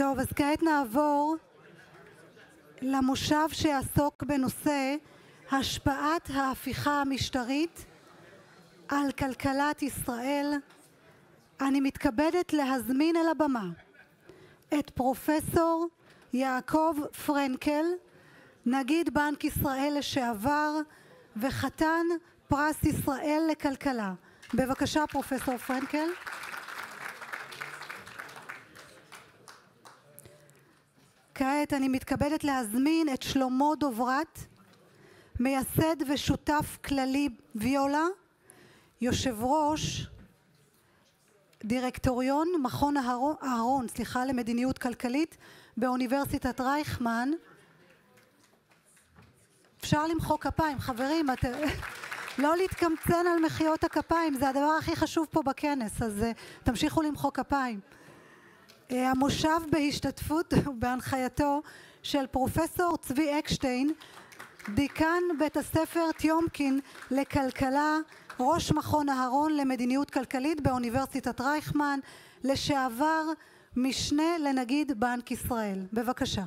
טוב, אז כעת נעבור למושב שיעסוק בנושא השפעת ההפיכה המשטרית על כלכלת ישראל. אני מתכבדת להזמין אל הבמה את פרופסור יעקב פרנקל, נגיד בנק ישראל לשעבר וחתן פרס ישראל לכלכלה. בבקשה, פרופסור פרנקל. וכעת אני מתכבדת להזמין את שלמה דוברת, מייסד ושותף כללי ויולה, יושב ראש דירקטוריון מכון אהרון, אהרון סליחה, למדיניות כלכלית באוניברסיטת רייכמן. אפשר למחוא כפיים, חברים, את... לא להתקמצן על מחיאות הכפיים, זה הדבר הכי חשוב פה בכנס, אז uh, תמשיכו למחוא כפיים. אה, המושב בהשתתפות ובהנחייתו של פרופסור צבי אקשטיין, דיקן בית הספר טיומקין לכלכלה, ראש מכון אהרון למדיניות כלכלית באוניברסיטת רייכמן, לשעבר משנה לנגיד בנק ישראל. בבקשה.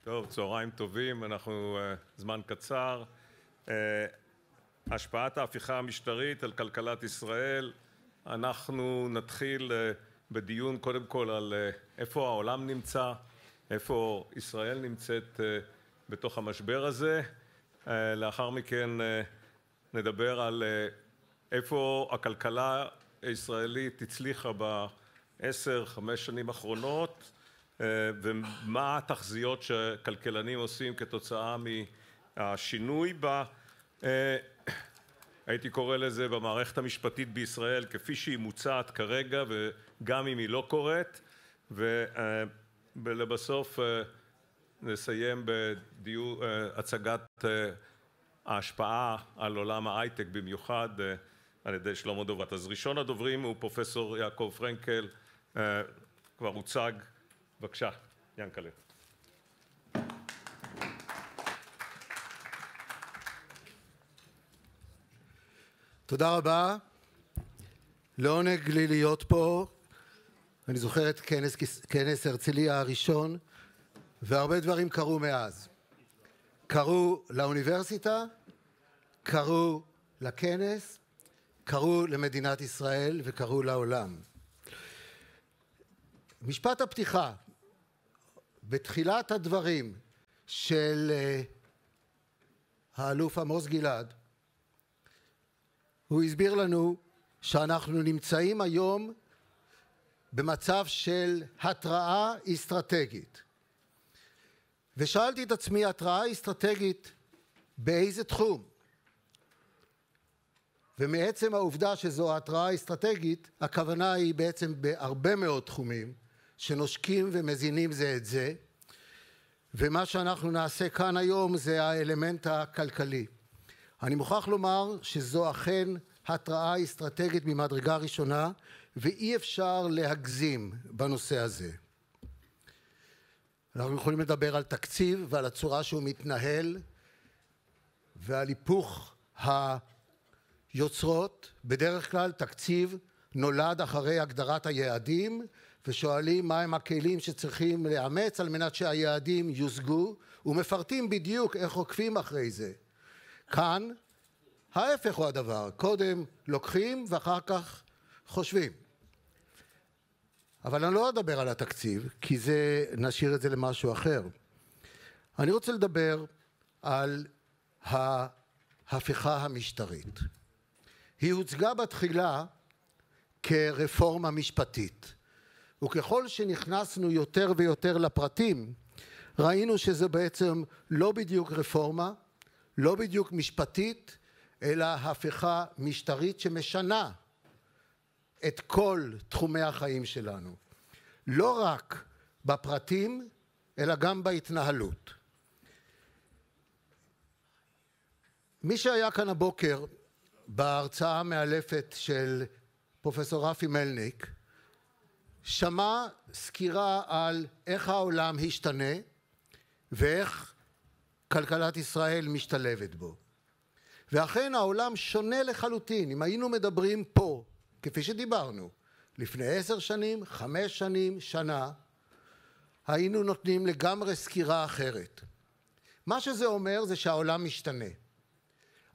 טוב, צהריים טובים, אנחנו uh, זמן קצר. Uh, השפעת ההפיכה המשטרית על כלכלת ישראל. אנחנו נתחיל אה, בדיון קודם כל על אה, איפה העולם נמצא, איפה ישראל נמצאת אה, בתוך המשבר הזה. לאחר מכן נדבר על איפה הכלכלה הישראלית הצליחה בעשר, חמש שנים האחרונות, ומה התחזיות שכלכלנים עושים כתוצאה מהשינוי בה. הייתי קורא לזה במערכת המשפטית בישראל כפי שהיא מוצעת כרגע וגם אם היא לא קורית ולבסוף אה, אה, נסיים בהצגת אה, ההשפעה על עולם ההייטק במיוחד על ידי שלמה דוברת. אז ראשון הדוברים הוא פרופסור יעקב פרנקל, כבר הוצג, בבקשה, ינקלה. תודה רבה. לעונג לא לי להיות פה. אני זוכר את כנס, כנס הרצליה הראשון, והרבה דברים קרו מאז. קרו לאוניברסיטה, קרו לכנס, קרו למדינת ישראל וקרו לעולם. משפט הפתיחה, בתחילת הדברים של אה, האלוף עמוס גלעד, הוא הסביר לנו שאנחנו נמצאים היום במצב של התראה אסטרטגית. ושאלתי את עצמי, התראה אסטרטגית באיזה תחום? ומעצם העובדה שזו התראה אסטרטגית, הכוונה היא בעצם בהרבה מאוד תחומים שנושקים ומזינים זה את זה, ומה שאנחנו נעשה כאן היום זה האלמנט הכלכלי. אני מוכרח לומר שזו אכן התראה אסטרטגית ממדרגה ראשונה ואי אפשר להגזים בנושא הזה. אנחנו יכולים לדבר על תקציב ועל הצורה שהוא מתנהל ועל היפוך היוצרות. בדרך כלל תקציב נולד אחרי הגדרת היעדים ושואלים מהם הכלים שצריכים לאמץ על מנת שהיעדים יושגו ומפרטים בדיוק איך עוקבים אחרי זה. כאן ההפך הוא הדבר, קודם לוקחים ואחר כך חושבים. אבל אני לא אדבר על התקציב, כי זה, נשאיר את זה למשהו אחר. אני רוצה לדבר על ההפיכה המשטרית. היא הוצגה בתחילה כרפורמה משפטית, וככל שנכנסנו יותר ויותר לפרטים, ראינו שזה בעצם לא בדיוק רפורמה, לא בדיוק משפטית, אלא הפיכה משטרית שמשנה את כל תחומי החיים שלנו. לא רק בפרטים, אלא גם בהתנהלות. מי שהיה כאן הבוקר בהרצאה המאלפת של פרופסור רפי מלניק, שמע סקירה על איך העולם השתנה ואיך כלכלת ישראל משתלבת בו. ואכן העולם שונה לחלוטין. אם היינו מדברים פה, כפי שדיברנו, לפני עשר שנים, חמש שנים, שנה, היינו נותנים לגמרי סקירה אחרת. מה שזה אומר זה שהעולם משתנה.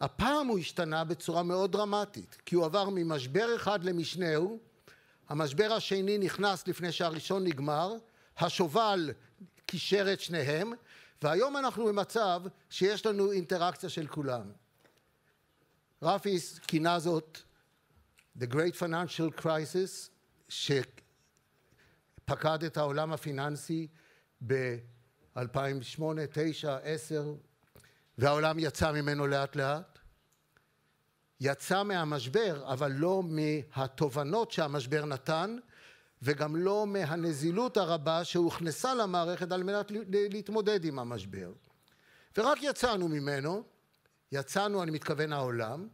הפעם הוא השתנה בצורה מאוד דרמטית, כי הוא עבר ממשבר אחד למשנהו, המשבר השני נכנס לפני שהראשון נגמר, השובל קישר את שניהם, והיום אנחנו במצב שיש לנו אינטראקציה של כולם. רפיס כינה זאת The Great Financial Crisis, שפקד את העולם הפיננסי ב-2008, 2009, 2010, והעולם יצא ממנו לאט לאט. יצא מהמשבר, אבל לא מהתובנות שהמשבר נתן, וגם לא מהנזילות הרבה שהוכנסה למערכת על מנת להתמודד עם המשבר. ורק יצאנו ממנו, יצאנו, אני מתכוון העולם,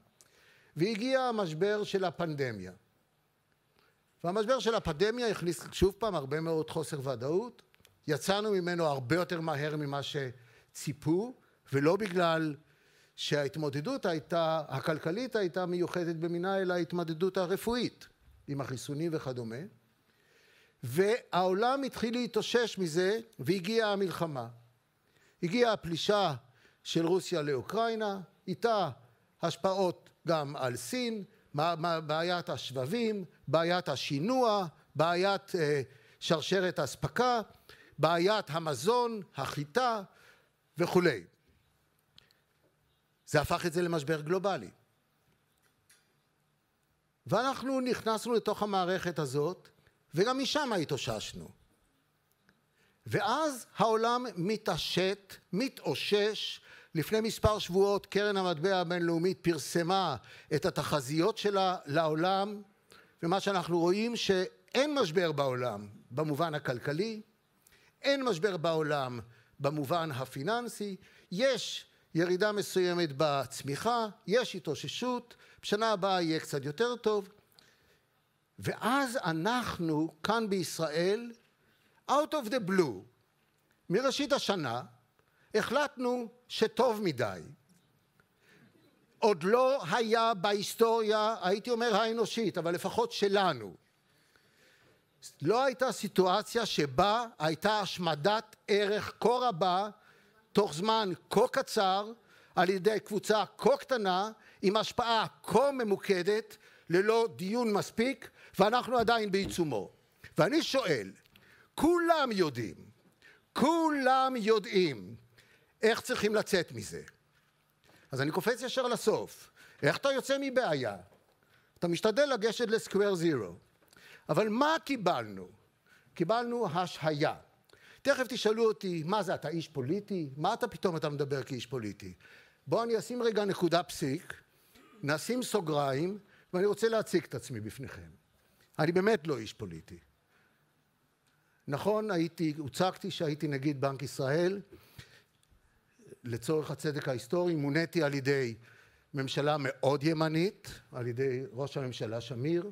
והגיע המשבר של הפנדמיה. והמשבר של הפנדמיה הכניס שוב פעם הרבה מאוד חוסר ודאות, יצאנו ממנו הרבה יותר מהר ממה שציפו, ולא בגלל שההתמודדות הייתה, הכלכלית הייתה מיוחדת במינה, אלא ההתמודדות הרפואית עם החיסונים וכדומה. והעולם התחיל להתאושש מזה והגיעה המלחמה. הגיעה הפלישה של רוסיה לאוקראינה, איתה השפעות גם על סין, בעיית השבבים, בעיית השינוע, בעיית אה, שרשרת האספקה, בעיית המזון, החיטה וכולי. זה הפך את זה למשבר גלובלי. ואנחנו נכנסנו לתוך המערכת הזאת וגם משם התאוששנו. ואז העולם מתעשת, מתאושש. לפני מספר שבועות קרן המטבע הבינלאומית פרסמה את התחזיות שלה לעולם, ומה שאנחנו רואים שאין משבר בעולם במובן הכלכלי, אין משבר בעולם במובן הפיננסי, יש ירידה מסוימת בצמיחה, יש התאוששות, בשנה הבאה יהיה קצת יותר טוב, ואז אנחנו כאן בישראל, out of the blue, מראשית השנה, החלטנו שטוב מדי. עוד לא היה בהיסטוריה, הייתי אומר האנושית, אבל לפחות שלנו, לא הייתה סיטואציה שבה הייתה השמדת ערך כה רבה, תוך זמן כה קצר, על ידי קבוצה כה קטנה, עם השפעה כה ממוקדת, ללא דיון מספיק ואנחנו עדיין בעיצומו. ואני שואל, כולם יודעים, כולם יודעים איך צריכים לצאת מזה. אז אני קופץ ישר לסוף. איך אתה יוצא מבעיה? אתה משתדל לגשת לסקוואר זירו. אבל מה קיבלנו? קיבלנו השהיה. תכף תשאלו אותי, מה זה, אתה איש פוליטי? מה אתה פתאום אתה מדבר כאיש פוליטי? בואו אני אשים רגע נקודה פסיק, נשים סוגריים, ואני רוצה להציג את עצמי בפניכם. אני באמת לא איש פוליטי. נכון, הייתי, הוצגתי שהייתי נגיד בנק ישראל, לצורך הצדק ההיסטורי, מוניתי על ידי ממשלה מאוד ימנית, על ידי ראש הממשלה שמיר.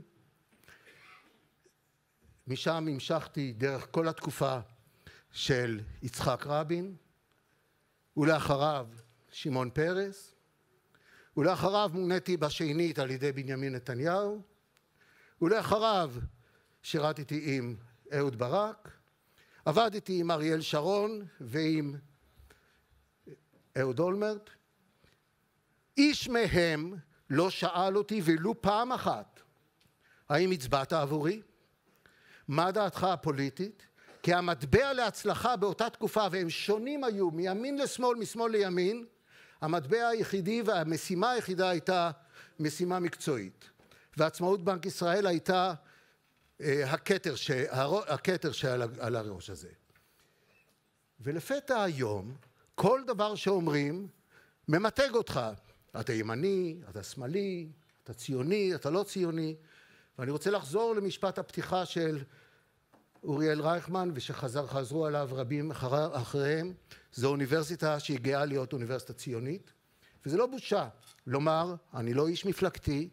משם המשכתי דרך כל התקופה של יצחק רבין, ולאחריו שמעון פרס, ולאחריו מוניתי בשנית על ידי בנימין נתניהו, ולאחריו שירתתי עם אהוד ברק, עבדתי עם אריאל שרון ועם אהוד אולמרט. איש מהם לא שאל אותי ולו פעם אחת, האם הצבעת עבורי? מה דעתך הפוליטית? כי המטבע להצלחה באותה תקופה, והם שונים היו מימין לשמאל, משמאל לימין, המטבע היחידי והמשימה היחידה הייתה משימה מקצועית. ועצמאות בנק ישראל הייתה אה, הכתר, ש... הכתר שעל הראש הזה. ולפתע היום, כל דבר שאומרים ממתג אותך. אתה ימני, אתה שמאלי, אתה ציוני, אתה לא ציוני. ואני רוצה לחזור למשפט הפתיחה של אוריאל רייכמן ושחזרו עליו רבים אחר, אחריהם. זו אוניברסיטה שהיא גאה להיות אוניברסיטה ציונית. וזה לא בושה לומר, אני לא איש מפלגתי,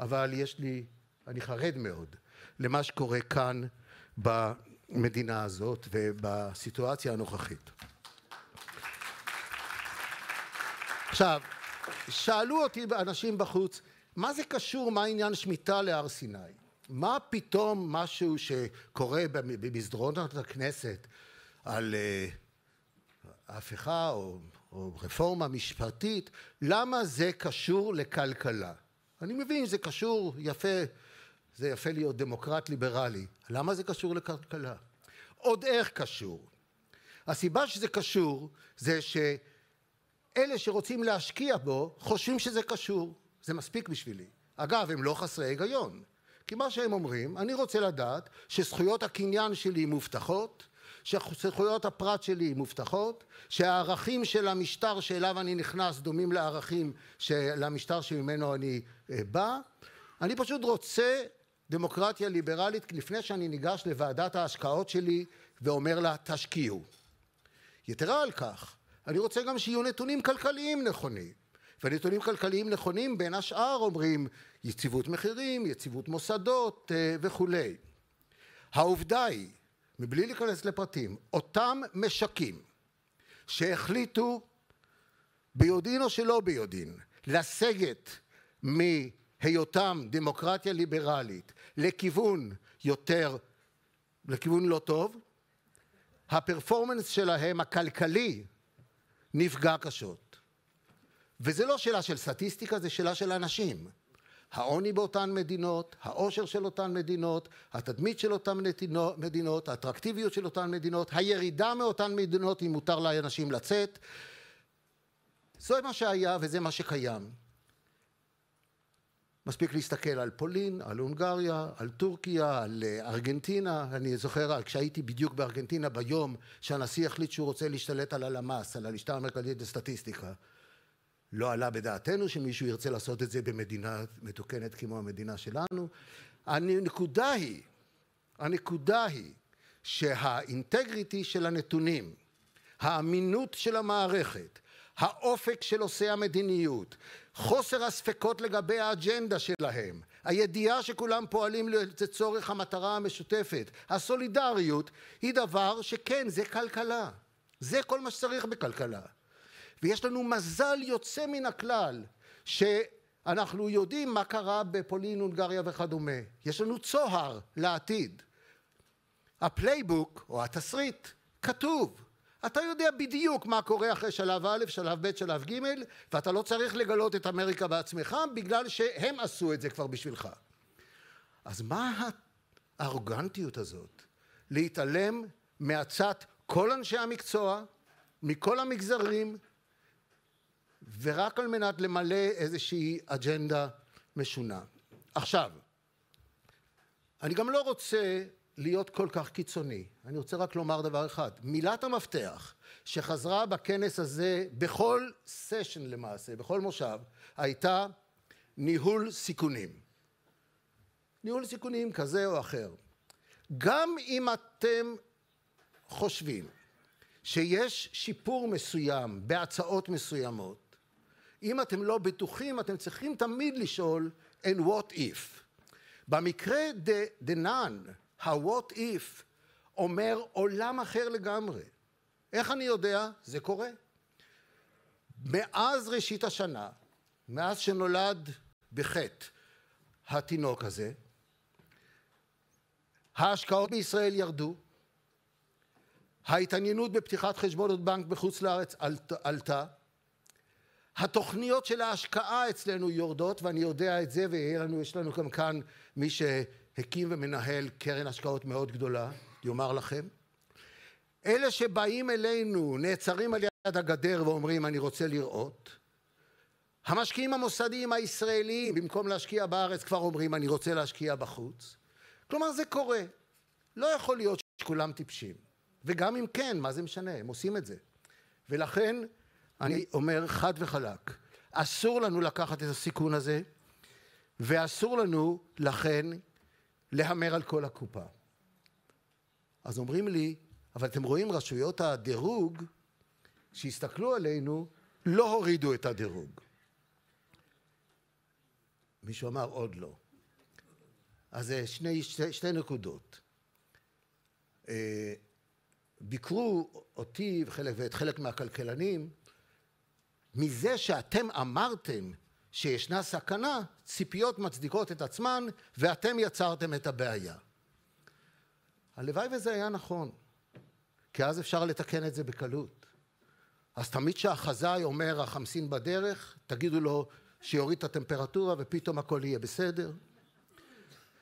אבל יש לי, אני חרד מאוד למה שקורה כאן במדינה הזאת ובסיטואציה הנוכחית. עכשיו, שאלו אותי אנשים בחוץ, מה זה קשור, מה עניין שמיטה להר סיני? מה פתאום משהו שקורה במסדרונות הכנסת על אה, הפיכה או, או רפורמה משפטית, למה זה קשור לכלכלה? אני מבין, זה קשור יפה, זה יפה להיות דמוקרט ליברלי. למה זה קשור לכלכלה? עוד איך קשור. הסיבה שזה קשור זה שאלה שרוצים להשקיע בו חושבים שזה קשור. זה מספיק בשבילי. אגב, הם לא חסרי היגיון. כי מה שהם אומרים, אני רוצה לדעת שזכויות הקניין שלי מובטחות, שזכויות הפרט שלי מובטחות, שהערכים של המשטר שאליו אני נכנס דומים לערכים של המשטר שממנו אני אה, בא. אני פשוט רוצה דמוקרטיה ליברלית לפני שאני ניגש לוועדת ההשקעות שלי ואומר לה תשקיעו. יתרה על כך, אני רוצה גם שיהיו נתונים כלכליים נכונים. ונתונים כלכליים נכונים בין השאר אומרים יציבות מחירים, יציבות מוסדות אה, וכולי. העובדה היא מבלי להיכנס לפרטים, אותם משקים שהחליטו ביודעין או שלא ביודעין לסגת מהיותם דמוקרטיה ליברלית לכיוון יותר, לכיוון לא טוב, הפרפורמנס שלהם הכלכלי נפגע קשות. וזה לא שאלה של סטטיסטיקה, זה שאלה של אנשים. העוני באותן מדינות, העושר של אותן מדינות, התדמית של אותן מדינות, האטרקטיביות של אותן מדינות, הירידה מאותן מדינות אם מותר לאנשים לצאת. זה מה שהיה וזה מה שקיים. מספיק להסתכל על פולין, על הונגריה, על טורקיה, על אה, ארגנטינה. אני זוכר כשהייתי בדיוק בארגנטינה ביום שהנשיא החליט שהוא רוצה להשתלט על הלמ"ס, על הלשכה המרכזית לסטטיסטיקה. לא עלה בדעתנו שמישהו ירצה לעשות את זה במדינה מתוקנת כמו המדינה שלנו. הנקודה היא, הנקודה היא שהאינטגריטי של הנתונים, האמינות של המערכת, האופק של עושי המדיניות, חוסר הספקות לגבי האג'נדה שלהם, הידיעה שכולם פועלים לצורך המטרה המשותפת, הסולידריות, היא דבר שכן, זה כלכלה. זה כל מה שצריך בכלכלה. ויש לנו מזל יוצא מן הכלל, שאנחנו יודעים מה קרה בפולין, הונגריה וכדומה. יש לנו צוהר לעתיד. הפלייבוק, או התסריט, כתוב. אתה יודע בדיוק מה קורה אחרי שלב א', שלב ב', שלב ג', ואתה לא צריך לגלות את אמריקה בעצמך, בגלל שהם עשו את זה כבר בשבילך. אז מה הארוגנטיות הזאת? להתעלם מעצת כל אנשי המקצוע, מכל המגזרים, ורק על מנת למלא איזושהי אג'נדה משונה. עכשיו, אני גם לא רוצה להיות כל כך קיצוני. אני רוצה רק לומר דבר אחד. מילת המפתח שחזרה בכנס הזה, בכל סשן למעשה, בכל מושב, הייתה ניהול סיכונים. ניהול סיכונים כזה או אחר. גם אם אתם חושבים שיש שיפור מסוים בהצעות מסוימות, אם אתם לא בטוחים, אתם צריכים תמיד לשאול, and what if? במקרה דנן, ה-what if אומר עולם אחר לגמרי. איך אני יודע? זה קורה. מאז ראשית השנה, מאז שנולד בחטא התינוק הזה, ההשקעות בישראל ירדו, ההתעניינות בפתיחת חשבונות בנק בחוץ לארץ עלתה, התוכניות של ההשקעה אצלנו יורדות, ואני יודע את זה, ויש לנו גם כאן מי שהקים ומנהל קרן השקעות מאוד גדולה, יאמר לכם. אלה שבאים אלינו, נעצרים על יד הגדר ואומרים, אני רוצה לראות. המשקיעים המוסדיים הישראלים, במקום להשקיע בארץ, כבר אומרים, אני רוצה להשקיע בחוץ. כלומר, זה קורה. לא יכול להיות שכולם טיפשים. וגם אם כן, מה זה משנה? הם עושים את זה. ולכן, אני אומר חד וחלק, אסור לנו לקחת את הסיכון הזה, ואסור לנו, לכן, להמר על כל הקופה. אז אומרים לי, אבל אתם רואים, רשויות הדירוג, שהסתכלו עלינו, לא הורידו את הדירוג. מישהו אמר, עוד לא. אז זה אה, שני, שתי, שתי נקודות. אה, ביקרו אותי וחלק, ואת חלק מהכלכלנים, מזה שאתם אמרתם שישנה סכנה, ציפיות מצדיקות את עצמן, ואתם יצרתם את הבעיה. הלוואי וזה היה נכון, כי אז אפשר לתקן את זה בקלות. אז תמיד כשהחזאי אומר, החמסין בדרך, תגידו לו שיוריד את הטמפרטורה ופתאום הכל יהיה בסדר.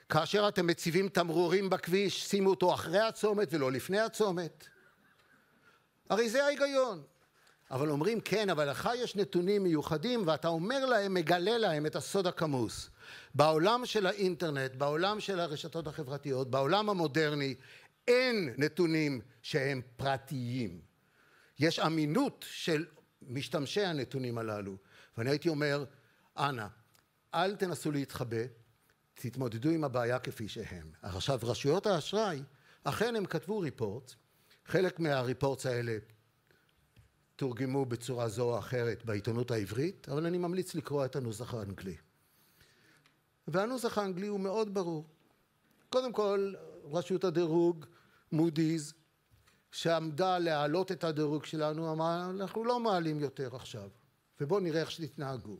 כאשר אתם מציבים תמרורים בכביש, שימו אותו אחרי הצומת ולא לפני הצומת. הרי זה ההיגיון. אבל אומרים, כן, אבל לך יש נתונים מיוחדים, ואתה אומר להם, מגלה להם את הסוד הכמוס. בעולם של האינטרנט, בעולם של הרשתות החברתיות, בעולם המודרני, אין נתונים שהם פרטיים. יש אמינות של משתמשי הנתונים הללו. ואני הייתי אומר, אנא, אל תנסו להתחבא, תתמודדו עם הבעיה כפי שהם. עכשיו, רשויות האשראי, אכן הם כתבו ריפורט, חלק מהריפורטס האלה תורגמו בצורה זו או אחרת בעיתונות העברית, אבל אני ממליץ לקרוא את הנוסח האנגלי. והנוסח האנגלי הוא מאוד ברור. קודם כל, רשות הדירוג, מודי'ס, שעמדה להעלות את הדירוג שלנו, אמרה, אנחנו לא מעלים יותר עכשיו, ובואו נראה איך שתתנהגו.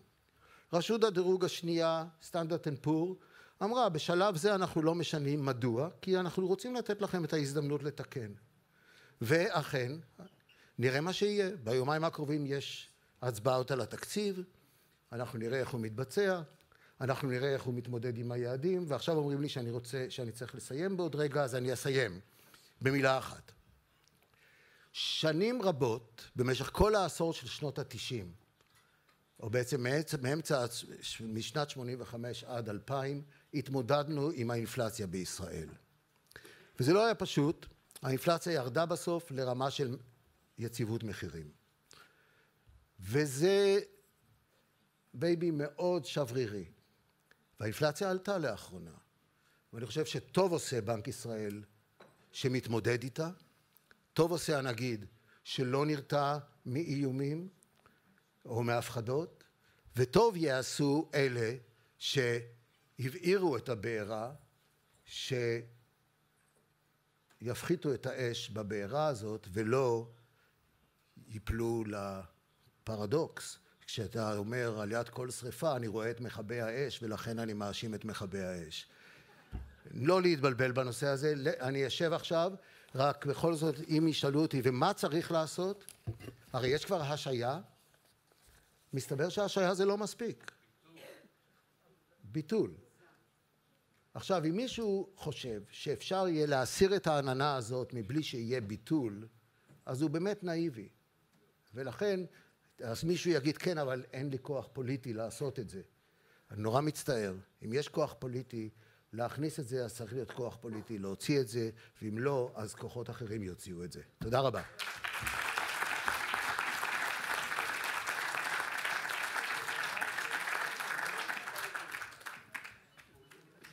רשות הדירוג השנייה, סטנדרט אנד פור, אמרה, בשלב זה אנחנו לא משנים, מדוע? כי אנחנו רוצים לתת לכם את ההזדמנות לתקן. ואכן, נראה מה שיהיה. ביומיים הקרובים יש הצבעות על התקציב, אנחנו נראה איך הוא מתבצע, אנחנו נראה איך הוא מתמודד עם היעדים, ועכשיו אומרים לי שאני רוצה, שאני צריך לסיים בעוד רגע, אז אני אסיים. במילה אחת. שנים רבות, במשך כל העשור של שנות התשעים, או בעצם מאמצע, מאמצע, משנת 85 עד 2000, התמודדנו עם האינפלציה בישראל. וזה לא היה פשוט, האינפלציה ירדה בסוף לרמה של יציבות מחירים. וזה בייבי מאוד שברירי. והאינפלציה עלתה לאחרונה. ואני חושב שטוב עושה בנק ישראל שמתמודד איתה, טוב עושה הנגיד שלא נרתע מאיומים או מהפחדות, וטוב יעשו אלה שהבעירו את הבעירה, שיפחיתו את האש בבעירה הזאת ולא ייפלו לפרדוקס. כשאתה אומר על יד כל שריפה אני רואה את מכבי האש ולכן אני מאשים את מכבי האש. לא להתבלבל בנושא הזה, אני אשב עכשיו, רק בכל זאת אם ישאלו אותי ומה צריך לעשות, הרי יש כבר השעיה, מסתבר שהשעיה זה לא מספיק. ביטול. עכשיו, אם מישהו חושב שאפשר יהיה להסיר את העננה הזאת מבלי שיהיה ביטול, אז הוא באמת נאיבי. ולכן, אז מישהו יגיד, כן, אבל אין לי כוח פוליטי לעשות את זה. אני נורא מצטער. אם יש כוח פוליטי, להכניס את זה, אז צריך להיות כוח פוליטי להוציא את זה, ואם לא, אז כוחות אחרים יוציאו את זה. תודה רבה.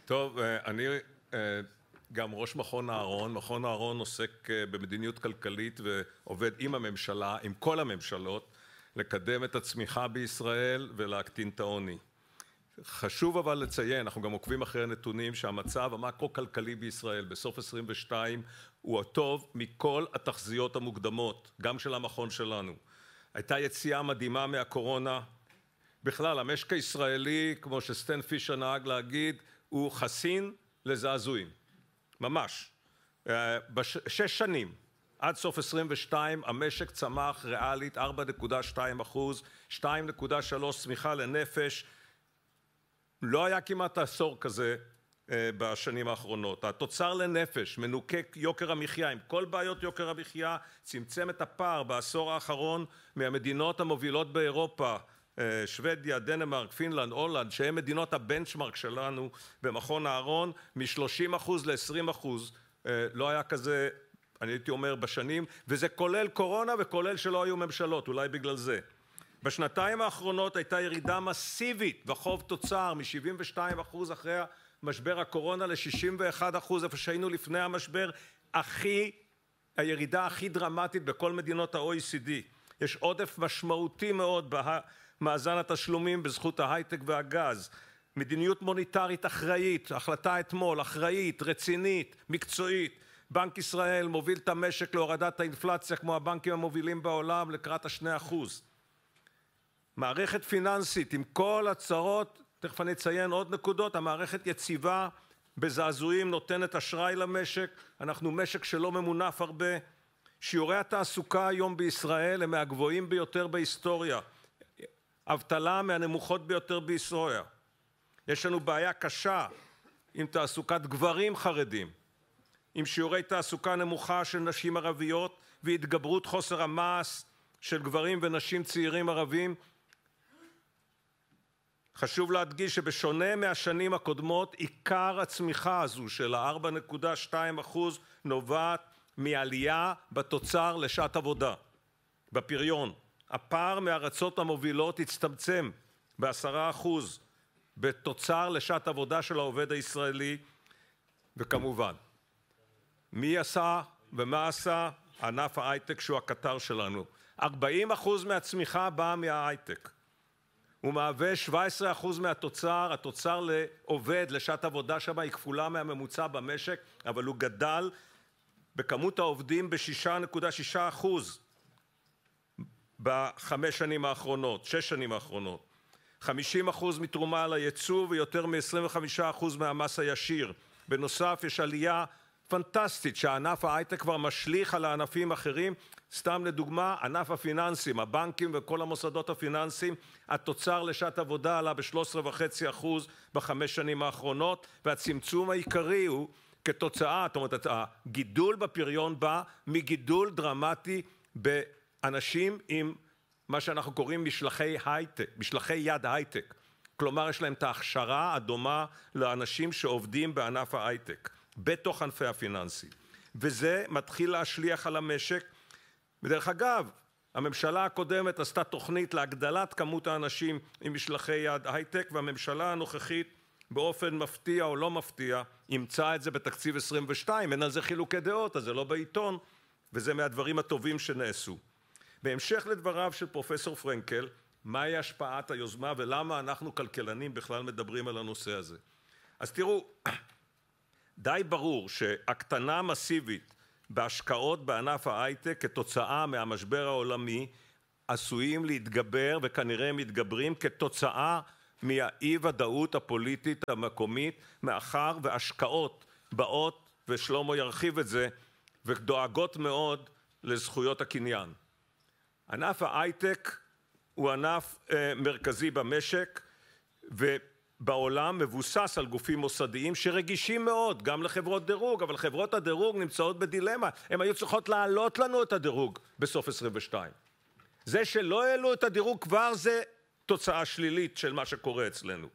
טוב, אה, אני אה, גם ראש מכון אהרון. מכון אהרון עושה אה, במדיניות כלכלית ועובד עם הממשלה, עם כל הממשלות, לקדם את הצמיחה בישראל ולהקטין את העוני. חשוב אבל לציין, אנחנו גם עוקבים אחרי הנתונים, שהמצב המקרו-כלכלי בישראל בסוף 22 הוא הטוב מכל התחזיות המוקדמות, גם של המכון שלנו. הייתה יציאה מדהימה מהקורונה. בכלל, המשק הישראלי, כמו שסטן פישר נהג להגיד, הוא חסין לזעזועים. ממש. אה, בשש שנים, עד סוף 22 המשק צמח ריאלית 4.2 אחוז, 2.3 צמיחה לנפש, לא היה כמעט עשור כזה אה, בשנים האחרונות. התוצר לנפש, מנוקק יוקר המחיה, עם כל בעיות יוקר המחיה, צמצם את הפער בעשור האחרון מהמדינות המובילות באירופה, אה, שוודיה, דנמרק, פינלנד, הולנד, שהן מדינות הבנצ'מרק שלנו במכון אהרון, מ-30 ל-20 אחוז אה, לא היה כזה, אני הייתי אומר, בשנים, וזה כולל קורונה וכולל שלא היו ממשלות, אולי בגלל זה. בשנתיים האחרונות הייתה ירידה מסיבית בחוב תוצר מ-72% אחרי משבר הקורונה ל-61%, איפה שהיינו לפני המשבר, הכי, הירידה הכי דרמטית בכל מדינות ה-OECD. יש עודף משמעותי מאוד במאזן התשלומים בזכות ההייטק והגז. מדיניות מוניטרית אחראית, החלטה אתמול, אחראית, רצינית, מקצועית. בנק ישראל מוביל את המשק להורדת האינפלציה כמו הבנקים המובילים בעולם לקראת השני אחוז. מערכת פיננסית עם כל הצרות, תכף אני אציין עוד נקודות, המערכת יציבה בזעזועים, נותנת אשראי למשק, אנחנו משק שלא ממונף הרבה. שיעורי התעסוקה היום בישראל הם מהגבוהים ביותר בהיסטוריה. אבטלה מהנמוכות ביותר בהיסטוריה. יש לנו בעיה קשה עם תעסוקת גברים חרדים, עם שיעורי תעסוקה נמוכה של נשים ערביות והתגברות חוסר המעש של גברים ונשים צעירים ערבים. חשוב להדגיש שבשונה מהשנים הקודמות, עיקר הצמיחה הזו של ה-4.2% נובעת מעלייה בתוצר לשעת עבודה, בפריון. הפער מארצות המובילות הצטמצם בעשרה אחוז בתוצר לשעת עבודה של העובד הישראלי, וכמובן, מי עשה ומה עשה ענף ההייטק שהוא הקטר שלנו. 40% מהצמיחה באה מההייטק. הוא מהווה 17% מהתוצר, התוצר לעובד, לשעת עבודה שם היא כפולה מהממוצע במשק, אבל הוא גדל בכמות העובדים ב-6.6% בחמש שנים האחרונות, שש שנים האחרונות. 50% מתרומה על היצוא ויותר מ-25% מהמס הישיר. בנוסף, יש עלייה פנטסטית שענף ההייטק כבר משליך על הענפים האחרים. סתם לדוגמה, ענף הפיננסים, הבנקים וכל המוסדות הפיננסיים, התוצר לשעת עבודה עלה ב-13.5% בחמש שנים האחרונות, והצמצום העיקרי הוא כתוצאה, זאת אומרת, הגידול בפריון בא מגידול דרמטי באנשים עם מה שאנחנו קוראים משלחי הייטק, משלחי יד הייטק. כלומר, יש להם את ההכשרה הדומה לאנשים שעובדים בענף ההייטק, בתוך ענפי הפיננסים. וזה מתחיל להשליח על המשק. ודרך אגב, הממשלה הקודמת עשתה תוכנית להגדלת כמות האנשים עם משלחי יד הייטק, והממשלה הנוכחית באופן מפתיע או לא מפתיע, אימצה את זה בתקציב 22, אין על זה חילוקי דעות, אז זה לא בעיתון, וזה מהדברים הטובים שנעשו. בהמשך לדבריו של פרופסור פרנקל, מהי השפעת היוזמה ולמה אנחנו כלכלנים בכלל מדברים על הנושא הזה. אז תראו, די ברור שהקטנה מסיבית בהשקעות בענף ההייטק כתוצאה מהמשבר העולמי עשויים להתגבר וכנראה מתגברים כתוצאה מהאי ודאות הפוליטית המקומית מאחר והשקעות באות ושלמה ירחיב את זה ודואגות מאוד לזכויות הקניין ענף ההייטק הוא ענף אה, מרכזי במשק ובעולם מבוסס על גופים מוסדיים שרגישים מאוד גם לחברות דירוג, אבל חברות הדירוג נמצאות בדילמה, הן היו צריכות להעלות לנו את הדירוג בסוף 22. זה שלא העלו את הדירוג כבר זה תוצאה שלילית של מה שקורה אצלנו.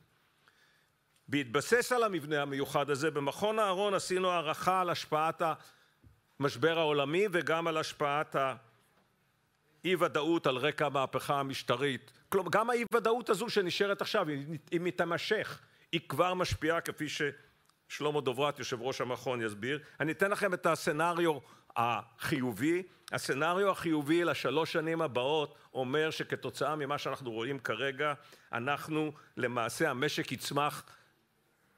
בהתבסס על המבנה המיוחד הזה, במכון אהרון עשינו הערכה על השפעת המשבר העולמי וגם על השפעת ה... אי-ודאות על רקע המהפכה המשטרית. כלומר, גם האי-ודאות הזו שנשארת עכשיו, אם היא מתמשך, היא כבר משפיעה, כפי ששלמה דוברת, יושב ראש המכון, יסביר. אני אתן לכם את הסנאריו החיובי. הסנאריו החיובי לשלוש שנים הבאות אומר שכתוצאה ממה שאנחנו רואים כרגע, אנחנו, למעשה המשק יצמח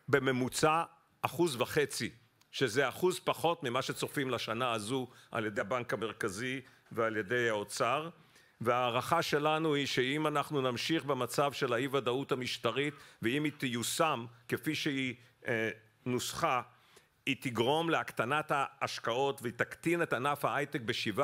בממוצע אחוז וחצי, שזה אחוז פחות ממה שצופים לשנה הזו על ידי הבנק המרכזי ועל ידי האוצר. וההערכה שלנו היא שאם אנחנו נמשיך במצב של האי ודאות המשטרית ואם היא תיושם כפי שהיא אה, נוסחה היא תגרום להקטנת ההשקעות והיא תקטין את ענף ההייטק ב-7%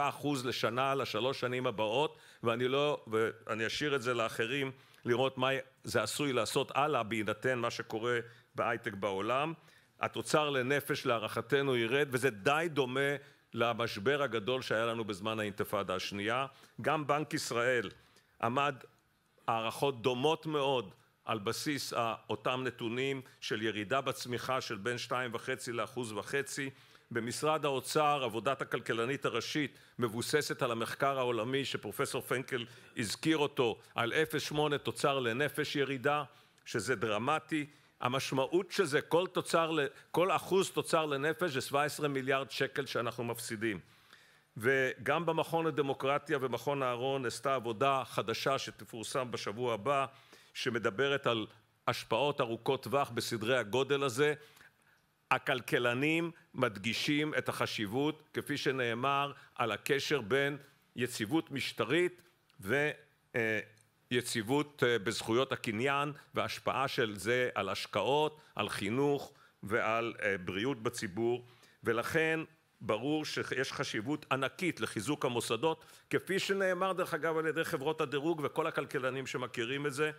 לשנה לשלוש שנים הבאות ואני לא, ואני אשאיר את זה לאחרים לראות מה זה עשוי לעשות הלאה בהינתן מה שקורה בהייטק בעולם. התוצר לנפש להערכתנו ירד וזה די דומה למשבר הגדול שהיה לנו בזמן האינתיפאדה השנייה. גם בנק ישראל עמד הערכות דומות מאוד על בסיס אותם נתונים של ירידה בצמיחה של בין 2.5 ל-1.5. במשרד האוצר עבודת הכלכלנית הראשית מבוססת על המחקר העולמי שפרופסור פנקל הזכיר אותו על 0.8 תוצר לנפש ירידה, שזה דרמטי. המשמעות של זה, כל, תוצר, כל אחוז תוצר לנפש זה 17 מיליארד שקל שאנחנו מפסידים. וגם במכון לדמוקרטיה ומכון אהרון עשתה עבודה חדשה שתפורסם בשבוע הבא, שמדברת על השפעות ארוכות טווח בסדרי הגודל הזה. הכלכלנים מדגישים את החשיבות, כפי שנאמר, על הקשר בין יציבות משטרית ו... אה, יציבות אה, בזכויות הקניין והשפעה של זה על השקעות, על חינוך ועל אה, בריאות בציבור, ולכן ברור שיש חשיבות ענקית לחיזוק המוסדות, כפי שנאמר דרך אגב על ידי חברות הדירוג וכל הכלכלנים שמכירים את זה.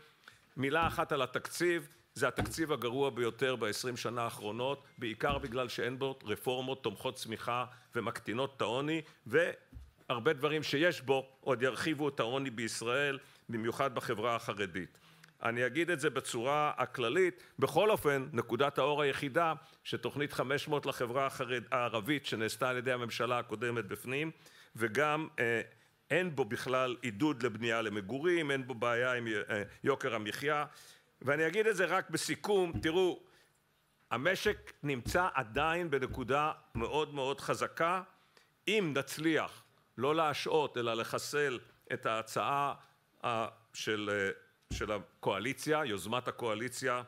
מילה אחת על התקציב, זה התקציב הגרוע ביותר ב-20 שנה האחרונות, בעיקר בגלל שאין בו רפורמות תומכות צמיחה ומקטינות את העוני, והרבה דברים שיש בו עוד ירחיבו את העוני בישראל. במיוחד בחברה החרדית. אני אגיד את זה בצורה הכללית, בכל אופן, נקודת האור היחידה שתוכנית 500 לחברה החרד, הערבית שנעשתה על ידי הממשלה הקודמת בפנים, וגם אה, אין בו בכלל עידוד לבנייה למגורים, אין בו בעיה עם אה, יוקר המחיה, ואני אגיד את זה רק בסיכום, תראו, המשק נמצא עדיין בנקודה מאוד מאוד חזקה, אם נצליח לא להשעות אלא לחסל את ההצעה אה, של, אה, של הקואליציה, יוזמת הקואליציה,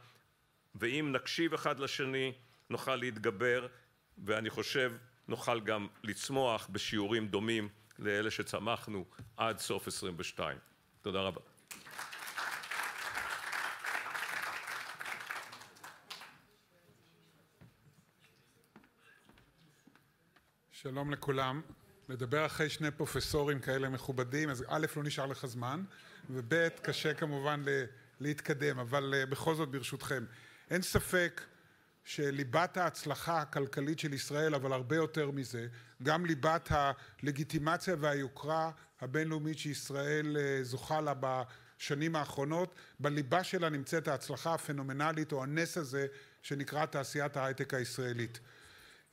ואם נקשיב אחד לשני נוכל להתגבר, ואני חושב נוכל גם לצמוח בשיעורים דומים לאלה שצמחנו עד סוף 22. תודה רבה. שלום לכולם. לדבר אחרי שני פרופסורים כאלה מכובדים, אז א', לא נשאר לך זמן, וב', קשה כמובן להתקדם, אבל אה, בכל זאת ברשותכם. אין ספק שליבת ההצלחה הכלכלית של ישראל, אבל הרבה יותר מזה, גם ליבת הלגיטימציה והיוקרה הבינלאומית שישראל אה, זוכה לה בשנים האחרונות, בליבה שלה נמצאת ההצלחה הפנומנלית או הנס הזה שנקרא תעשיית ההייטק הישראלית.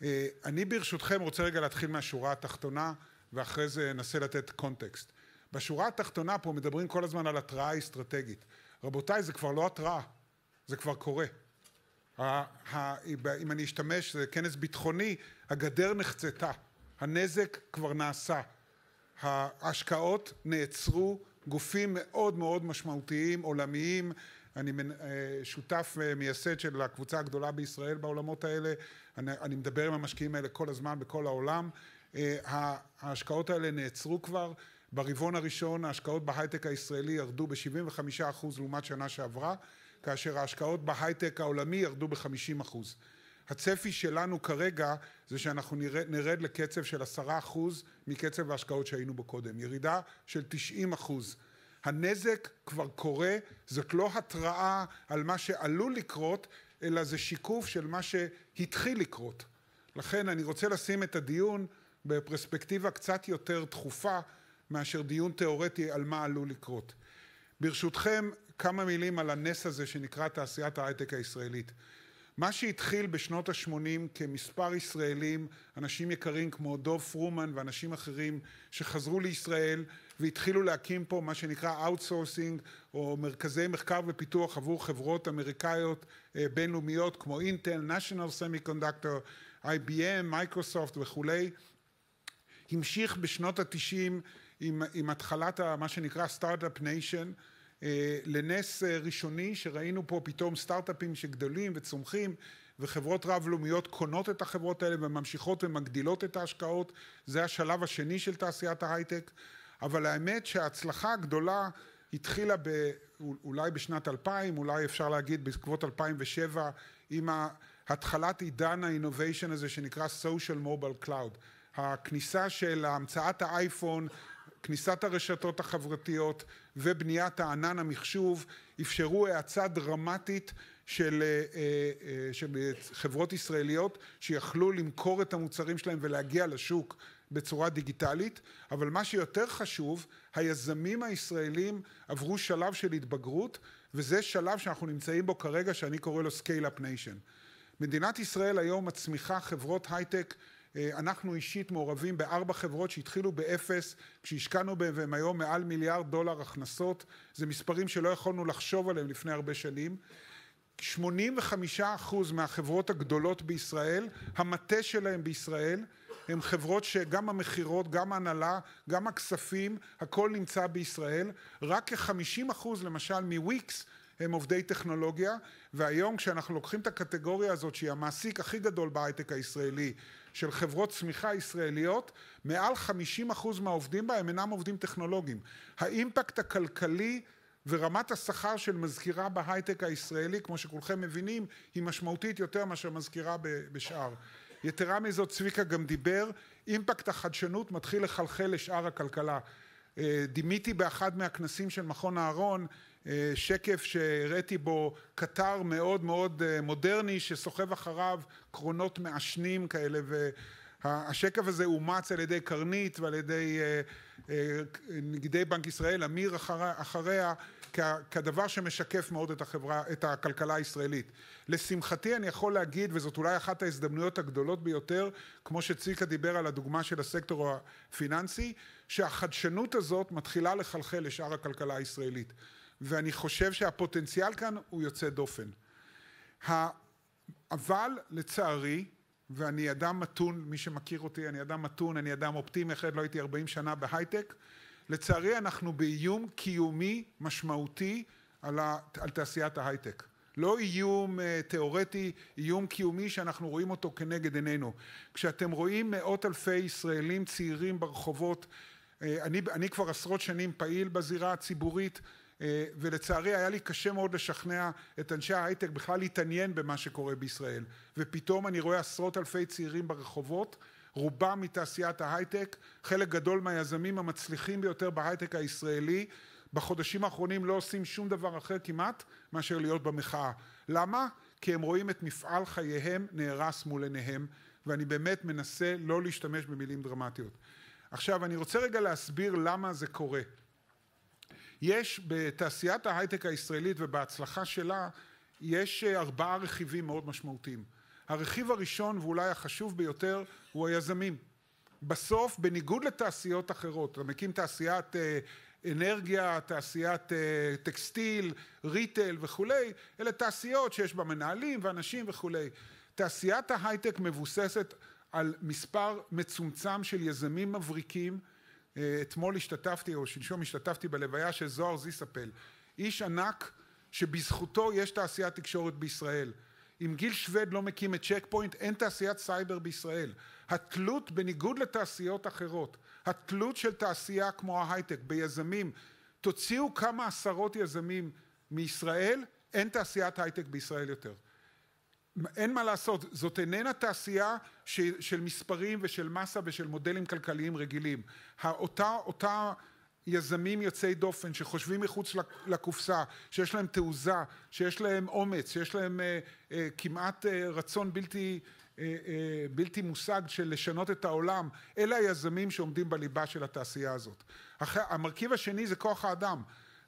אה, אני ברשותכם רוצה רגע להתחיל מהשורה התחתונה, ואחרי זה אנסה לתת קונטקסט. בשורה התחתונה פה מדברים כל הזמן על התראה אסטרטגית. רבותיי, זה כבר לא התראה, זה כבר קורה. אם אני אשתמש, זה כנס ביטחוני, הגדר נחצתה, הנזק כבר נעשה, ההשקעות נעצרו, גופים מאוד מאוד משמעותיים, עולמיים, אני אה, שותף אה, מייסד של הקבוצה הגדולה בישראל בעולמות האלה, אני, אני מדבר עם המשקיעים האלה כל הזמן בכל העולם. אה, ההשקעות האלה נעצרו כבר, ברבעון הראשון ההשקעות בהייטק הישראלי ירדו ב-75% לעומת שנה שעברה, כאשר ההשקעות בהייטק העולמי ירדו ב-50%. הצפי שלנו כרגע זה שאנחנו נרד, נרד לקצב של עשרה אחוז מקצב ההשקעות שהיינו בו קודם, ירידה של תשעים אחוז. הנזק כבר קורה, זאת לא התראה על מה שעלול לקרות, אלא זה שיקוף של מה שהתחיל לקרות. לכן אני רוצה לשים את הדיון בפרספקטיבה קצת יותר דחופה מאשר דיון תיאורטי על מה עלול לקרות. ברשותכם, כמה מילים על הנס הזה שנקרא תעשיית ההייטק הישראלית. מה שהתחיל בשנות ה-80 כמספר ישראלים, אנשים יקרים כמו דוב פרומן ואנשים אחרים שחזרו לישראל והתחילו להקים פה מה שנקרא Outsourcing, או מרכזי מחקר ופיתוח עבור חברות אמריקאיות אה, בינלאומיות כמו אינטל, national semiconductor, IBM, מייקרוסופט וכולי. המשיך בשנות התשעים עם, עם התחלת ה, מה שנקרא סטארט-אפ אה, ניישן, לנס אה, ראשוני שראינו פה פתאום סטארט-אפים שגדלים וצומחים וחברות רב-לאומיות קונות את החברות האלה וממשיכות ומגדילות את ההשקעות, זה השלב השני של תעשיית ההייטק. אבל האמת שההצלחה הגדולה התחילה ב, אולי בשנת 2000, אולי אפשר להגיד בעקבות 2007, עם התחלת עידן האינוביישן הזה שנקרא social mobile cloud. הכניסה של המצאת האייפון, כניסת הרשתות החברתיות ובניית הענן המחשוב אפשרו האצה דרמטית של, אה, אה, אה, של חברות ישראליות שיכלו למכור את המוצרים שלהם ולהגיע לשוק בצורה דיגיטלית, אבל מה שיותר חשוב, היזמים הישראלים עברו שלב של התבגרות, וזה שלב שאנחנו נמצאים בו כרגע, שאני קורא לו Scale-up Nation. מדינת ישראל היום מצמיחה חברות הייטק אנחנו אישית מעורבים בארבע חברות שהתחילו באפס, כשהשקענו בהן והן היום מעל מיליארד דולר הכנסות, זה מספרים שלא יכולנו לחשוב עליהם לפני הרבה שנים. 85% מהחברות הגדולות בישראל, המטה שלהם בישראל, הן חברות שגם המכירות, גם ההנהלה, גם הכספים, הכל נמצא בישראל. רק כ-50% למשל מוויקס הם עובדי טכנולוגיה, והיום כשאנחנו לוקחים את הקטגוריה הזאת שהיא המעסיק הכי גדול בהייטק הישראלי של חברות צמיחה ישראליות, מעל 50% מהעובדים בה הם אינם עובדים טכנולוגיים. האימפקט הכלכלי ורמת השכר של מזכירה בהייטק הישראלי, כמו שכולכם מבינים, היא משמעותית יותר מאשר מזכירה בשאר. יתרה מזאת, צביקה גם דיבר, אימפקט החדשנות מתחיל לחלחל לשאר הכלכלה. אה, דימיתי באחד מהכנסים של מכון אהרון אה, שקף שהראיתי בו קטר מאוד מאוד אה, מודרני שסוחב אחריו קרונות מעשנים כאלה ו... השקף הזה אומץ על ידי קרנית ועל ידי אה, אה, נגידי בנק ישראל, אמיר אחריה, כדבר שמשקף מאוד את החברה, את הכלכלה הישראלית. לשמחתי אני יכול להגיד, וזאת אולי אחת ההזדמנויות הגדולות ביותר, כמו שצביקה דיבר על הדוגמה של הסקטור הפיננסי, שהחדשנות הזאת מתחילה לחלחל לשאר הכלכלה הישראלית. ואני חושב שהפוטנציאל כאן הוא יוצא דופן. אבל לצערי, ואני אדם מתון, מי שמכיר אותי, אני אדם מתון, אני אדם אופטימי, אחרת לא הייתי 40 שנה בהייטק. לצערי אנחנו באיום קיומי משמעותי על, ה, על תעשיית ההייטק. לא איום uh, תיאורטי, איום קיומי שאנחנו רואים אותו כנגד עינינו. כשאתם רואים מאות אלפי ישראלים צעירים ברחובות, uh, אני, אני כבר עשרות שנים פעיל בזירה הציבורית, אה, ולצערי היה לי קשה מאוד לשכנע את אנשי ההייטק בכלל להתעניין במה שקורה בישראל. ופתאום אני רואה עשרות אלפי צעירים ברחובות, רובם מתעשיית ההייטק, חלק גדול מהיזמים המצליחים ביותר בהייטק הישראלי, בחודשים האחרונים לא עושים שום דבר אחר כמעט מאשר להיות במחאה. למה? כי הם רואים את מפעל חייהם נהרס מול עיניהם, ואני באמת מנסה לא להשתמש במילים דרמטיות. עכשיו, אני רוצה רגע להסביר למה זה קורה. יש בתעשיית ההייטק הישראלית ובהצלחה שלה, יש אה, ארבעה רכיבים מאוד משמעותיים. הרכיב הראשון ואולי החשוב ביותר הוא היזמים. בסוף, בניגוד לתעשיות אחרות, אתה מקים תעשיית אה, אנרגיה, תעשיית אה, טקסטיל, ריטל וכולי, אלה תעשיות שיש בה מנהלים ואנשים וכולי. תעשיית ההייטק מבוססת על מספר מצומצם של יזמים מבריקים אה, אתמול השתתפתי, או שלשום השתתפתי בלוויה של זוהר זיסאפל, איש ענק שבזכותו יש תעשיית תקשורת בישראל. אם גיל שווד לא מקים את צ'ק פוינט, אין תעשיית סייבר בישראל. התלות, בניגוד לתעשיות אחרות, התלות של תעשייה כמו ההייטק ביזמים, תוציאו כמה עשרות יזמים מישראל, אין תעשיית הייטק בישראל יותר. אין מה לעשות, זאת איננה תעשייה ש, של מספרים ושל מסה ושל מודלים כלכליים רגילים. האותה, אותה יזמים יוצאי דופן שחושבים מחוץ לקופסה, שיש להם תעוזה, שיש להם אומץ, שיש להם אה, אה, כמעט אה, רצון בלתי, אה, אה, בלתי מושג של לשנות את העולם, אלה היזמים שעומדים בליבה של התעשייה הזאת. אחרי, המרכיב השני זה כוח האדם.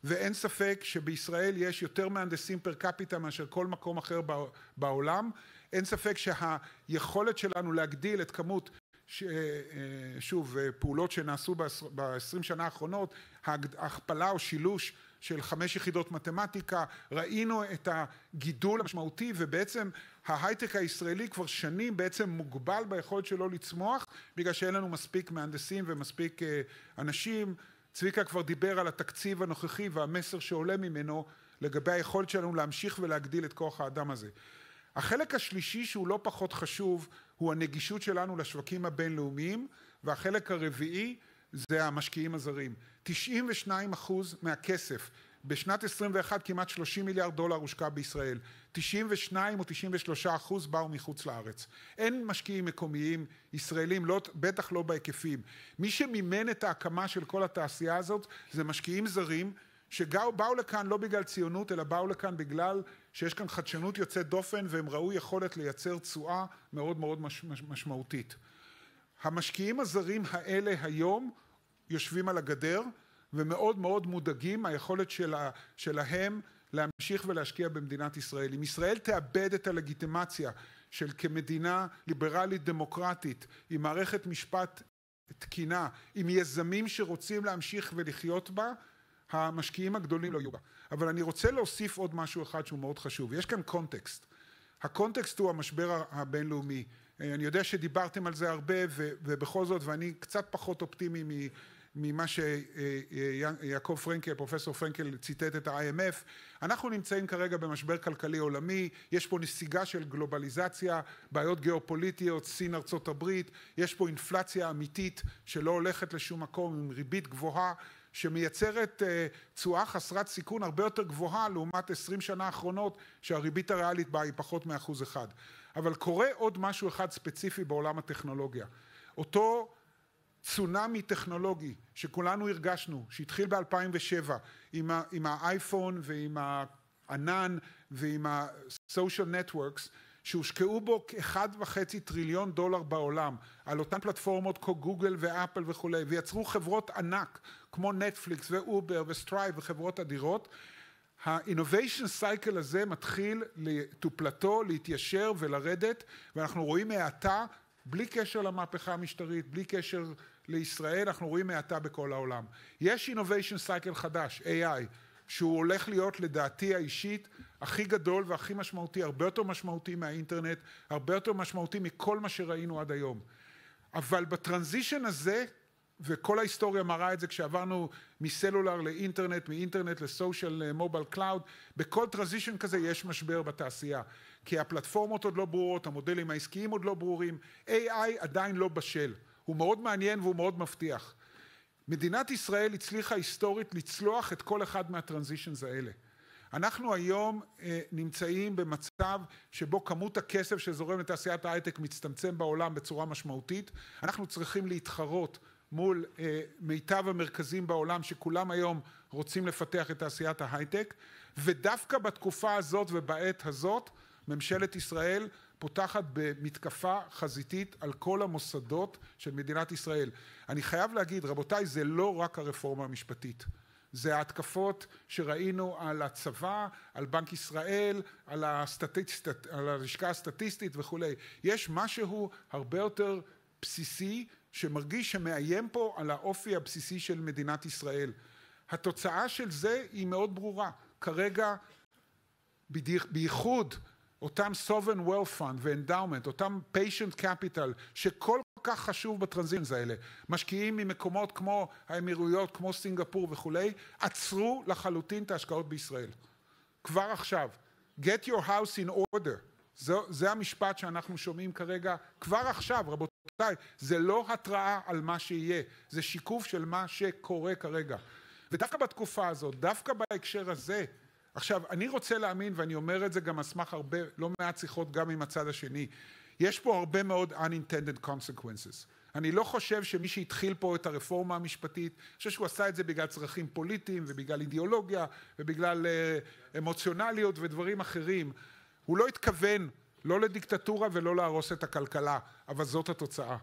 ואין ספק שבישראל יש יותר מהנדסים פר קפיטה מאשר כל מקום אחר בעולם. אין ספק שהיכולת שלנו להגדיל את כמות, ש... אה, שוב, אה, פעולות שנעשו ב-20 שנה האחרונות, ההכפלה או שילוש של חמש יחידות מתמטיקה, ראינו את הגידול המשמעותי ובעצם ההייטק הישראלי כבר שנים בעצם מוגבל ביכולת שלו לצמוח בגלל שאין לנו מספיק מהנדסים ומספיק אה, אנשים צביקה כבר דיבר על התקציב הנוכחי והמסר שעולה ממנו לגבי היכולת שלנו להמשיך ולהגדיל את כוח האדם הזה. החלק השלישי שהוא לא פחות חשוב הוא הנגישות שלנו לשווקים הבינלאומיים והחלק הרביעי זה המשקיעים הזרים. 92 מהכסף בשנת 21 כמעט 30 מיליארד דולר הושקע בישראל, 92 או 93 אחוז באו מחוץ לארץ. אין משקיעים מקומיים ישראלים, לא, בטח לא בהיקפים. מי שמימן את ההקמה של כל התעשייה הזאת זה משקיעים זרים שבאו לכאן לא בגלל ציונות, אלא באו לכאן בגלל שיש כאן חדשנות יוצאת דופן והם ראו יכולת לייצר תשואה מאוד מאוד מש, מש, משמעותית. המשקיעים הזרים האלה היום יושבים על הגדר ומאוד מאוד מודאגים מהיכולת שלה, שלהם להמשיך ולהשקיע במדינת ישראל. אם ישראל תאבד את הלגיטימציה של כמדינה ליברלית דמוקרטית, עם מערכת משפט תקינה, עם יזמים שרוצים להמשיך ולחיות בה, המשקיעים הגדולים לא יהיו בה. אבל אני רוצה להוסיף עוד משהו אחד שהוא מאוד חשוב. יש כאן קונטקסט. הקונטקסט הוא המשבר הבינלאומי. אני יודע שדיברתם על זה הרבה, ובכל זאת, ואני קצת פחות אופטימי ממה שיעקב פרנקל, פרופסור פרנקל ציטט את ה-IMF. אנחנו נמצאים כרגע במשבר כלכלי עולמי, יש פה נסיגה של גלובליזציה, בעיות גיאופוליטיות, סין ארצות הברית, יש פה אינפלציה אמיתית שלא הולכת לשום מקום עם ריבית גבוהה. שמייצרת אה, תשואה חסרת סיכון הרבה יותר גבוהה לעומת 20 שנה האחרונות שהריבית הריאלית בה היא פחות מאחוז אחד. אבל קורה עוד משהו אחד ספציפי בעולם הטכנולוגיה. אותו צונאמי טכנולוגי שכולנו הרגשנו, שהתחיל ב-2007 עם, ה- עם האייפון ועם הענן ועם ה-social networks, שהושקעו בו כאחד וחצי טריליון דולר בעולם, על אותן פלטפורמות כמו גוגל ואפל וכולי, ויצרו חברות ענק כמו נטפליקס ואובר וסטרייב וחברות אדירות. ה-innovation cycle הזה מתחיל לטופלתו, להתיישר ולרדת, ואנחנו רואים האטה בלי קשר למהפכה המשטרית, בלי קשר לישראל, אנחנו רואים האטה בכל העולם. יש innovation cycle חדש, AI, שהוא הולך להיות לדעתי האישית הכי גדול והכי משמעותי, הרבה יותר משמעותי מהאינטרנט, הרבה יותר משמעותי מכל מה שראינו עד היום. אבל בטרנזישן הזה, וכל ההיסטוריה מראה את זה כשעברנו מסלולר לאינטרנט, מאינטרנט לסושיאל אה, מוביל קלאוד, בכל טרנזישן כזה יש משבר בתעשייה. כי הפלטפורמות עוד לא ברורות, המודלים העסקיים עוד לא ברורים, AI עדיין לא בשל. הוא מאוד מעניין והוא מאוד מבטיח. מדינת ישראל הצליחה היסטורית לצלוח את כל אחד מהטרנזישנס האלה. אנחנו היום אה, נמצאים במצב שבו כמות הכסף שזורם לתעשיית ההייטק מצטמצם בעולם בצורה משמעותית. אנחנו צריכים להתחרות מול אה, מיטב המרכזים בעולם שכולם היום רוצים לפתח את תעשיית ההייטק, ודווקא בתקופה הזאת ובעת הזאת ממשלת ישראל פותחת במתקפה חזיתית על כל המוסדות של מדינת ישראל. אני חייב להגיד, רבותיי, זה לא רק הרפורמה המשפטית. זה ההתקפות שראינו על הצבא, על בנק ישראל, על, הסטטיסט, על הלשכה הסטטיסטית וכולי. יש משהו הרבה יותר בסיסי שמרגיש שמאיים פה על האופי הבסיסי של מדינת ישראל. התוצאה של זה היא מאוד ברורה. כרגע, בייחוד בדי... אותם sovereign wealth fund ו-endowment, אותם patient capital שכל כך חשוב בטרנזישנס האלה, משקיעים ממקומות כמו האמירויות, כמו סינגפור וכולי, עצרו לחלוטין את ההשקעות בישראל. כבר עכשיו. Get your house in order. זה, זה המשפט שאנחנו שומעים כרגע, כבר עכשיו, רבותיי, זה לא התראה על מה שיהיה, זה שיקוף של מה שקורה כרגע. ודווקא בתקופה הזאת, דווקא בהקשר הזה, עכשיו, אני רוצה להאמין, ואני אומר את זה גם על סמך הרבה, לא מעט שיחות גם עם הצד השני, יש פה הרבה מאוד unintended consequences. אני לא חושב שמי שהתחיל פה את הרפורמה המשפטית, אני חושב שהוא עשה את זה בגלל צרכים פוליטיים ובגלל אידיאולוגיה ובגלל אה, אמוציונליות ודברים אחרים. הוא לא התכוון לא לדיקטטורה ולא להרוס את הכלכלה, אבל זאת התוצאה.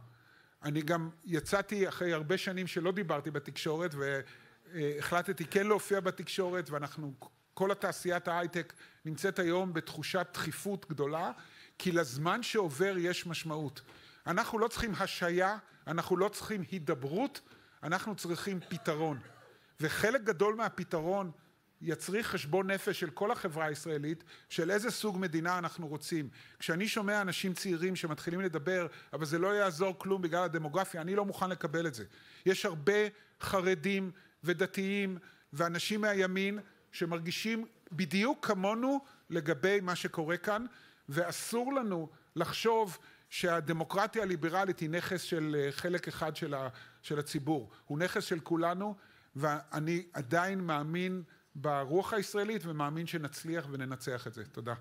אני גם יצאתי אחרי הרבה שנים שלא דיברתי בתקשורת והחלטתי כן להופיע בתקשורת ואנחנו כל התעשיית ההייטק נמצאת היום בתחושת דחיפות גדולה, כי לזמן שעובר יש משמעות. אנחנו לא צריכים השעיה, אנחנו לא צריכים הידברות, אנחנו צריכים פתרון. וחלק גדול מהפתרון יצריך חשבון נפש של כל החברה הישראלית, של איזה סוג מדינה אנחנו רוצים. כשאני שומע אנשים צעירים שמתחילים לדבר, אבל זה לא יעזור כלום בגלל הדמוגרפיה, אני לא מוכן לקבל את זה. יש הרבה חרדים ודתיים ואנשים מהימין שמרגישים בדיוק כמונו לגבי מה שקורה כאן, ואסור לנו לחשוב שהדמוקרטיה הליברלית היא נכס של אה, חלק אחד של, ה, של הציבור, הוא נכס של כולנו, ואני עדיין מאמין ברוח הישראלית ומאמין שנצליח וננצח את זה. תודה.